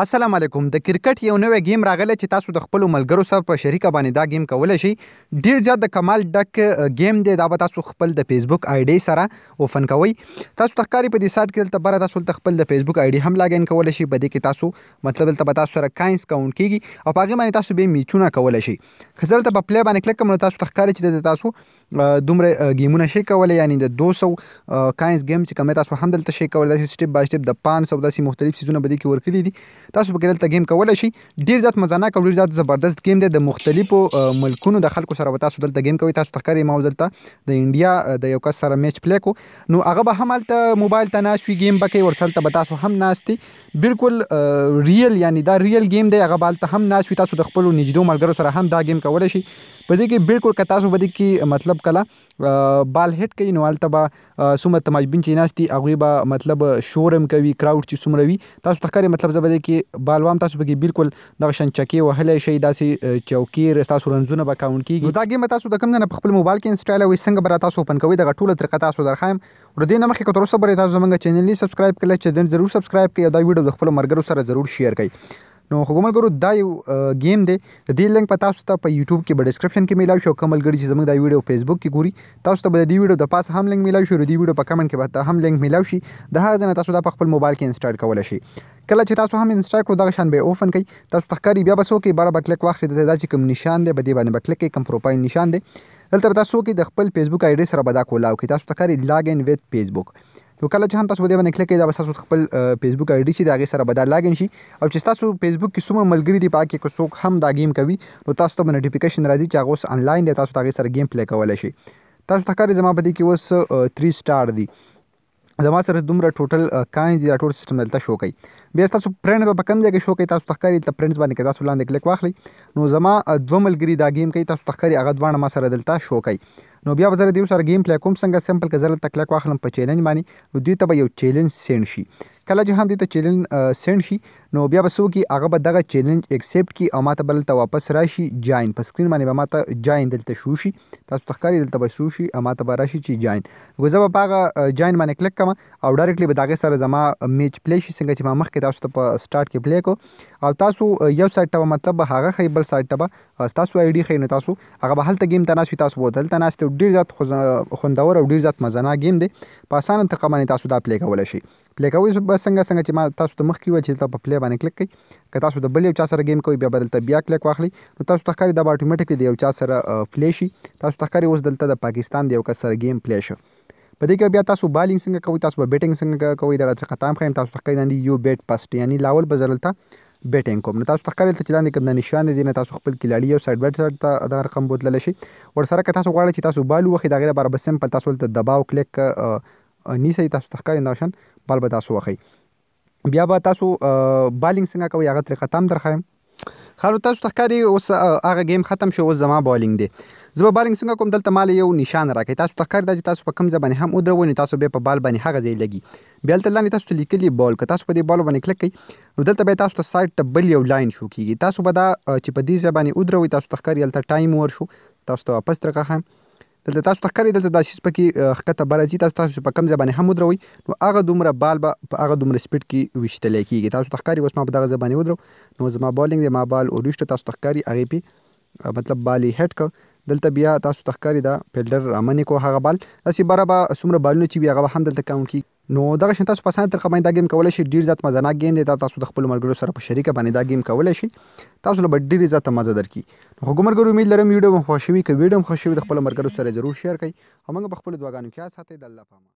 السلام علیکم د کرکټ یو نوې گیم راغله چې تاسو د خپل ملګرو سره په شریکه باندې دا گیم کولای شئ ډیر زیات د کمال ډک گیم دی دا به تاسو خپل د فیسبوک آی ډی سره اوپن کوئ تاسو تخکاری په دې سایت کې تل بره تاسو تل خپل د فیسبوک آی ډی هم لاګین کولای شئ بده کې تاسو مطلب تل تاسو سره کاینس کاونټ کیږي او هغه باندې تاسو به میچونه کولای شئ خزر ته په پلی باندې کلک کوم تاسو تخکاری چې د تاسو دومره گیمونه شي کولای یعنی د 200 کاینس گیم چې کوم تاسو هم دلته شي کولای د سټپ بای سټپ د 500 داسې مختلف سيزونه بده کې ورکړي دي تاسو به دلته گیم کولای شي ډیر ځات مزانه کول ډیر ځات زبردست گیم دی د مختلفو ملکونو د خلکو سره تاسو دلته گیم کوي تاسو تخکرې ما دلته د انډیا د یو کس سره میچ پلی کو نو هغه به هم هلته موبایل ته ناش وي ګیم به کوي ورسلته به تاسو هم ناستي بالکل ریل یعنی دا ریل گیم دی هغه به هلته هم ناش وي تاسو د خپلو نږدې ملګرو سره هم دا گیم کولای شي په دې کې بالکل که تاسو بده کې مطلب کله بال هټ کوي نو البته به سمه تماجبین چې ناشتي هغه به مطلب شورم کوي کراود چې سمره وي تاسو تخکاری مطلب زبده کې بالوام تاسو به کې بالکل د شن چکی وهلې شي داسې چوکي تاسو رنزونه به کاونټ کیږي دا ګیم تاسو د کم نه په خپل موبایل کې انسټایل او څنګه برا تاسو اوپن کوي د ټوله طریقه تاسو درخایم ور دې نه مخکې که تر اوسه برې تاسو زمونږ چینل نه سبسکرایب کړل چې دین ضرور سبسکرایب کړئ دا ویډیو د خپل مرګرو سره ضرور شیر کړئ نو حکومت ګورو دا یو گیم دی د دې لنک په تاسو ته په یوټیوب کې په ډسکرپشن کې میلاوي شو کومل غړي چې زموږ دا ویډیو فیسبوک کې ګوري تاسو ته به د دې ویډیو د پاس هم لنک میلاوي شو د دې ویډیو په کمنټ کې به هم لنک میلاوي شي د هغه ځنه تاسو دا په خپل موبایل کې انسټال کولای شئ کله چې تاسو هم انسټال کړو دا شان به اوپن کړئ تاسو تخکاری بیا بسو کې بار بکلک واخلي د دا چې کوم نشان دی به دې باندې بکلک کې کوم پروفایل نشان دی دلته تاسو کې د خپل فیسبوک آی ډی سره بدا کولاو کې تاسو تکاري لاګ ان وذ فیسبوک نو کله چې هم تاسو دې باندې کلیک کړئ دا به تاسو خپل فیسبوک آی ډی چې دا غي سره بدل لاګین شي او چې تاسو فیسبوک کې څومره ملګری دي پاکه کو څوک هم دا گیم کوي نو تاسو ته نوټیفیکیشن راځي چې هغه اوس انلاین دی تاسو دا غي سره گیم پلی کولای شئ تاسو ته کاری زما په دې کې اوس 3 سٹار دی زما سره دومره ټوټل کاینز یا ټول سیستم دلته شو کوي بیا تاسو فرند به کم ځای کې شو کوي تاسو تخکاری ته فرندز باندې کې تاسو لاندې کلیک واخلي نو زما دوه ملګری دا گیم کوي تاسو تخکاری هغه دوه ما سره دلته شو کوي نو بیا به زه دې سره گیم پلی کوم څنګه سمپل کزل تکلک واخلم په چیلنج باندې نو دوی ته به یو چیلنج سند شي کله چې هم دې ته چیلنج سند شي نو بیا به سو کی هغه به دغه چیلنج اکسپټ کی او ماته بل ته واپس راشي جاین په سکرین باندې به ماته جاین دلته شو شي تاسو تخکاری دلته به شو شي او ماته به راشي چې جاین نو زه به پاغه جاین باندې کلک کوم او ډایرکټلی به دغه سره زما میچ پلی شي څنګه چې ما مخکې تاسو ته په سٹارټ کې پلی کو او تاسو یو سایت ته مطلب هغه خیبل سایت ته تاسو آی ډی خینې تاسو هغه به هلته گیم تناسي تاسو بوتل تناسي ډیر زیات خوندور او ډیر زیات مزنا گیم دی په اسانه طریقه باندې تاسو دا پلی کولای شئ پلی کوي به څنګه څنګه چې ما تاسو ته مخکې و چې تاسو په پلی باندې کلک کړئ که تاسو د بل یو چا سره گیم کوي بیا بدلته بیا کلک واخلي نو تاسو ته ښکاري دا به اتوماتیکلی د یو چا سره پلی شي تاسو ته ښکاري اوس دلته د پاکستان د یو کس سره گیم پلی شي په دې کې بیا تاسو بالینګ څنګه کوي تاسو به بیټینګ څنګه کوي دا طریقه تام خیم تاسو ښکې نه دی یو بیټ پاست یعنی لاول بدلته بیټینګ کوم نو تاسو تخکارل ته چې لاندې کوم نشان دي نه تاسو خپل کلاړي او سایډ بټ سایډ ته دا رقم بوتلل شي ور سره که تاسو غواړئ چې تاسو بالو وخی دا غیره بار بسم په تاسو ته دباو کلیک نیسي تاسو تخکارل نشان بال به تاسو وخی بیا به تاسو بالینګ څنګه کوي هغه طریقه تام درخایم خلو تاسو ته ښکاري اوس هغه گیم ختم شو اوس زما بالینګ دی زه به بالینګ څنګه کوم دلته مال یو نشان راکړي تاسو ته ښکاري دا چې تاسو په کوم ځبانه هم ودرو نه تاسو به په بال باندې هغه ځای لګي بیا دلته لاندې تاسو لیکلي بال که تاسو په دې بال باندې کلک کړئ نو دلته به تاسو ته سایډ ته بل یو لاین شو کیږي تاسو به دا چې په دې ځبانه ودرو تاسو ته ښکاري دلته ټایم ور شو تاسو ته واپس ترکه هم دلته تاسو تخکرې دلته دا شیز پکې خکته بره چې تاسو تاسو په کم ځبانه هم دروي نو هغه دومره بال به په هغه دومره سپیډ کې وشتل کېږي تاسو تخکرې اوس ما په دغه ځبانه ودرو نو زما بالینګ دی ما بال او رښت تاسو تخکرې هغه په مطلب بالي هټ ک دلته بیا تاسو تخکاری دا فیلډر امنې کو هغه بال اسی بره با سمره بالونه چې بیا هغه هم دلته کاونټ کی نو دغه شنت تاسو پسند تر قمه دا گیم کولای شي ډیر زات مزناک گیم دی تاسو د خپل ملګرو سره په شریکه باندې دا گیم کولای شي تاسو له ډیر زات مزه درکې نو کوم مرګرو امید لرم ویډیو مو خوشوي ک ویډیو مو خوشوي د خپل ملګرو سره ضرور شیر کړئ همغه په خپل دواګانو کې ساتي د الله پامه